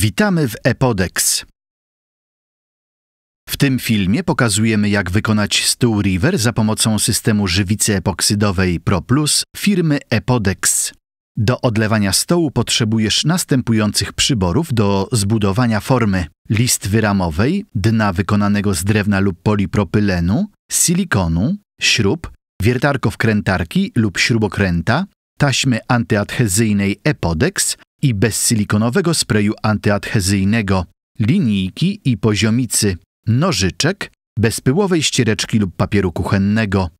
Witamy w Epodex. W tym filmie pokazujemy, jak wykonać stół River za pomocą systemu żywicy epoksydowej Pro Plus firmy Epodex. Do odlewania stołu potrzebujesz następujących przyborów do zbudowania formy: listwy ramowej, dna wykonanego z drewna lub polipropylenu, silikonu, śrub, wiertarko wkrętarki lub śrubokręta, taśmy antyadhezyjnej Epodex i bezsilikonowego sprayu antyadhezyjnego, linijki i poziomicy, nożyczek, bezpyłowej ściereczki lub papieru kuchennego.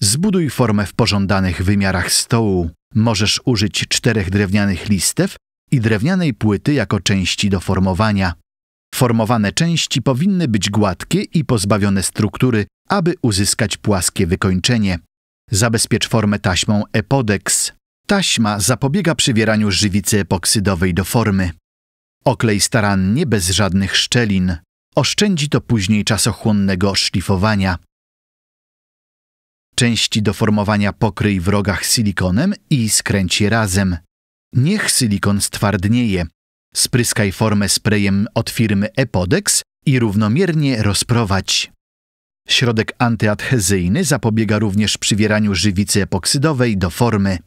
Zbuduj formę w pożądanych wymiarach stołu. Możesz użyć czterech drewnianych listew i drewnianej płyty jako części do formowania. Formowane części powinny być gładkie i pozbawione struktury, aby uzyskać płaskie wykończenie. Zabezpiecz formę taśmą Epodex. Taśma zapobiega przywieraniu żywicy epoksydowej do formy. Oklej starannie, bez żadnych szczelin. Oszczędzi to później czasochłonnego szlifowania. Części do formowania pokryj w rogach silikonem i skręć je razem. Niech silikon stwardnieje. Spryskaj formę sprejem od firmy Epodex i równomiernie rozprowadź. Środek antyadhezyjny zapobiega również przywieraniu żywicy epoksydowej do formy.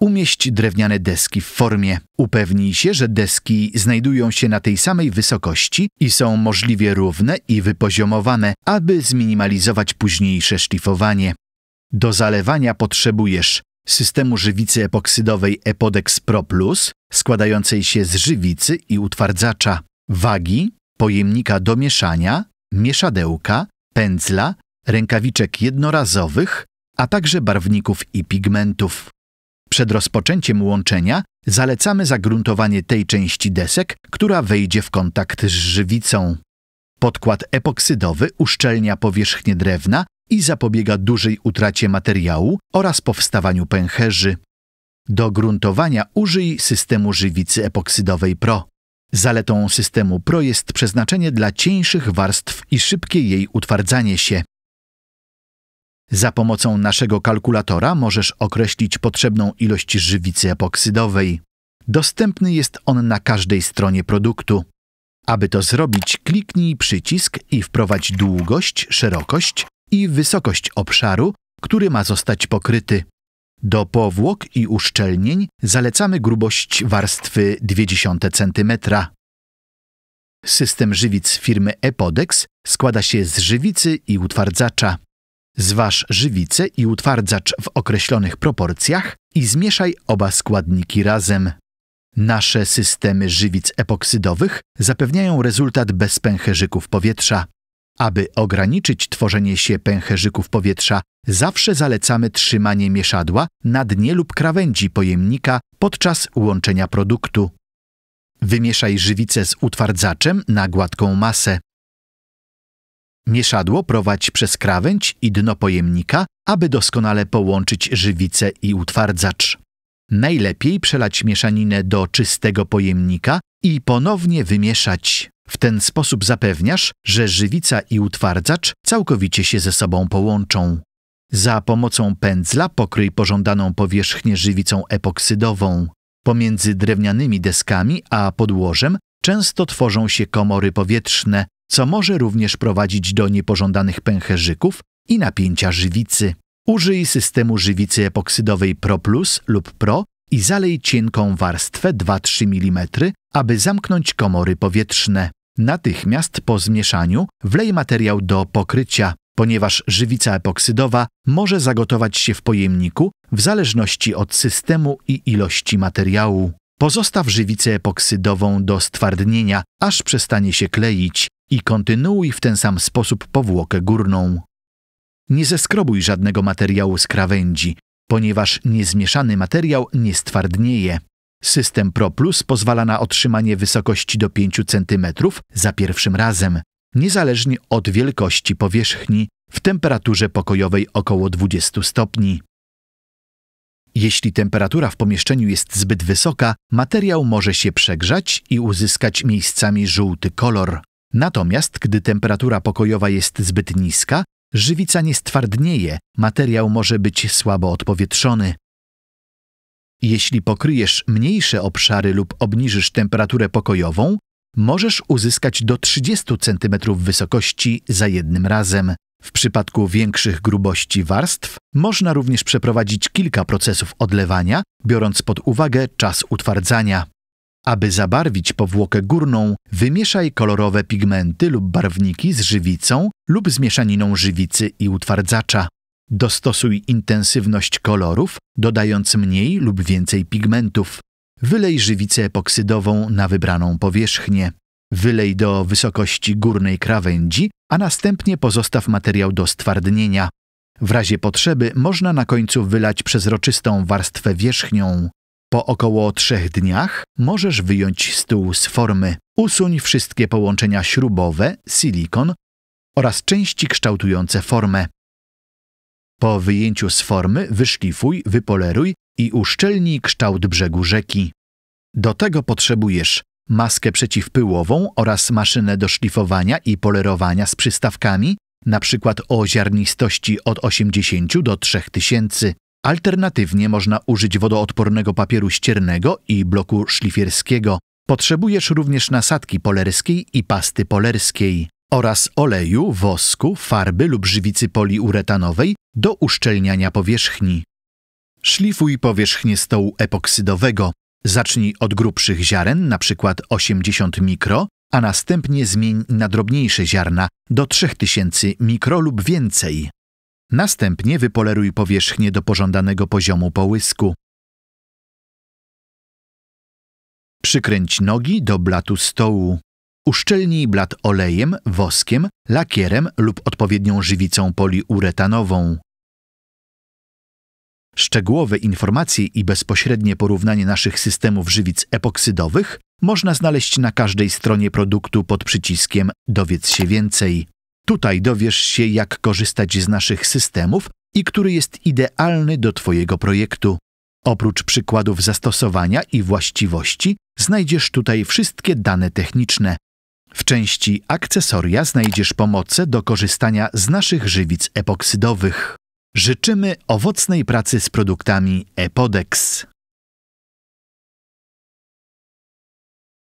Umieść drewniane deski w formie. Upewnij się, że deski znajdują się na tej samej wysokości i są możliwie równe i wypoziomowane, aby zminimalizować późniejsze szlifowanie. Do zalewania potrzebujesz systemu żywicy epoksydowej Epodex Pro Plus, składającej się z żywicy i utwardzacza, wagi, pojemnika do mieszania, mieszadełka, pędzla, rękawiczek jednorazowych, a także barwników i pigmentów. Przed rozpoczęciem łączenia zalecamy zagruntowanie tej części desek, która wejdzie w kontakt z żywicą. Podkład epoksydowy uszczelnia powierzchnię drewna i zapobiega dużej utracie materiału oraz powstawaniu pęcherzy. Do gruntowania użyj systemu żywicy epoksydowej PRO. Zaletą systemu PRO jest przeznaczenie dla cieńszych warstw i szybkie jej utwardzanie się. Za pomocą naszego kalkulatora możesz określić potrzebną ilość żywicy epoksydowej. Dostępny jest on na każdej stronie produktu. Aby to zrobić, kliknij przycisk i wprowadź długość, szerokość i wysokość obszaru, który ma zostać pokryty. Do powłok i uszczelnień zalecamy grubość warstwy 0,2 cm. System żywic firmy Epodex składa się z żywicy i utwardzacza. Zważ żywicę i utwardzacz w określonych proporcjach i zmieszaj oba składniki razem. Nasze systemy żywic epoksydowych zapewniają rezultat bez pęcherzyków powietrza. Aby ograniczyć tworzenie się pęcherzyków powietrza, zawsze zalecamy trzymanie mieszadła na dnie lub krawędzi pojemnika podczas łączenia produktu. Wymieszaj żywicę z utwardzaczem na gładką masę. Mieszadło prowadź przez krawędź i dno pojemnika, aby doskonale połączyć żywicę i utwardzacz. Najlepiej przelać mieszaninę do czystego pojemnika i ponownie wymieszać. W ten sposób zapewniasz, że żywica i utwardzacz całkowicie się ze sobą połączą. Za pomocą pędzla pokryj pożądaną powierzchnię żywicą epoksydową. Pomiędzy drewnianymi deskami a podłożem często tworzą się komory powietrzne, co może również prowadzić do niepożądanych pęcherzyków i napięcia żywicy. Użyj systemu żywicy epoksydowej Pro Plus lub Pro i zalej cienką warstwę 2-3 mm, aby zamknąć komory powietrzne. Natychmiast po zmieszaniu wlej materiał do pokrycia, ponieważ żywica epoksydowa może zagotować się w pojemniku w zależności od systemu i ilości materiału. Pozostaw żywicę epoksydową do stwardnienia, aż przestanie się kleić, i kontynuuj w ten sam sposób powłokę górną. Nie zeskrobuj żadnego materiału z krawędzi, ponieważ niezmieszany materiał nie stwardnieje. System Pro Plus pozwala na otrzymanie wysokości do 5 cm za pierwszym razem, niezależnie od wielkości powierzchni, w temperaturze pokojowej około 20 stopni. Jeśli temperatura w pomieszczeniu jest zbyt wysoka, materiał może się przegrzać i uzyskać miejscami żółty kolor. Natomiast gdy temperatura pokojowa jest zbyt niska, żywica nie stwardnieje, materiał może być słabo odpowietrzony. Jeśli pokryjesz mniejsze obszary lub obniżysz temperaturę pokojową, możesz uzyskać do 30 cm wysokości za jednym razem. W przypadku większych grubości warstw można również przeprowadzić kilka procesów odlewania, biorąc pod uwagę czas utwardzania. Aby zabarwić powłokę górną, wymieszaj kolorowe pigmenty lub barwniki z żywicą lub z mieszaniną żywicy i utwardzacza. Dostosuj intensywność kolorów, dodając mniej lub więcej pigmentów. Wylej żywicę epoksydową na wybraną powierzchnię. Wylej do wysokości górnej krawędzi, a następnie pozostaw materiał do stwardnienia. W razie potrzeby można na końcu wylać przezroczystą warstwę wierzchnią. Po około trzech dniach możesz wyjąć stół z formy. Usuń wszystkie połączenia śrubowe, silikon oraz części kształtujące formę. Po wyjęciu z formy wyszlifuj, wypoleruj i uszczelnij kształt brzegu rzeki. Do tego potrzebujesz maskę przeciwpyłową oraz maszynę do szlifowania i polerowania z przystawkami, na przykład o ziarnistości od 80 do 3000. Alternatywnie można użyć wodoodpornego papieru ściernego i bloku szlifierskiego. Potrzebujesz również nasadki polerskiej i pasty polerskiej oraz oleju, wosku, farby lub żywicy poliuretanowej do uszczelniania powierzchni. Szlifuj powierzchnię stołu epoksydowego. Zacznij od grubszych ziaren, np. 80 mikro, a następnie zmień na drobniejsze ziarna do 3000 mikro lub więcej. Następnie wypoleruj powierzchnię do pożądanego poziomu połysku. Przykręć nogi do blatu stołu. Uszczelnij blat olejem, woskiem, lakierem lub odpowiednią żywicą poliuretanową. Szczegółowe informacje i bezpośrednie porównanie naszych systemów żywic epoksydowych można znaleźć na każdej stronie produktu pod przyciskiem Dowiedz się więcej. Tutaj dowiesz się, jak korzystać z naszych systemów i który jest idealny do Twojego projektu. Oprócz przykładów zastosowania i właściwości, znajdziesz tutaj wszystkie dane techniczne. W części akcesoria znajdziesz pomocę do korzystania z naszych żywic epoksydowych. Życzymy owocnej pracy z produktami Epodex.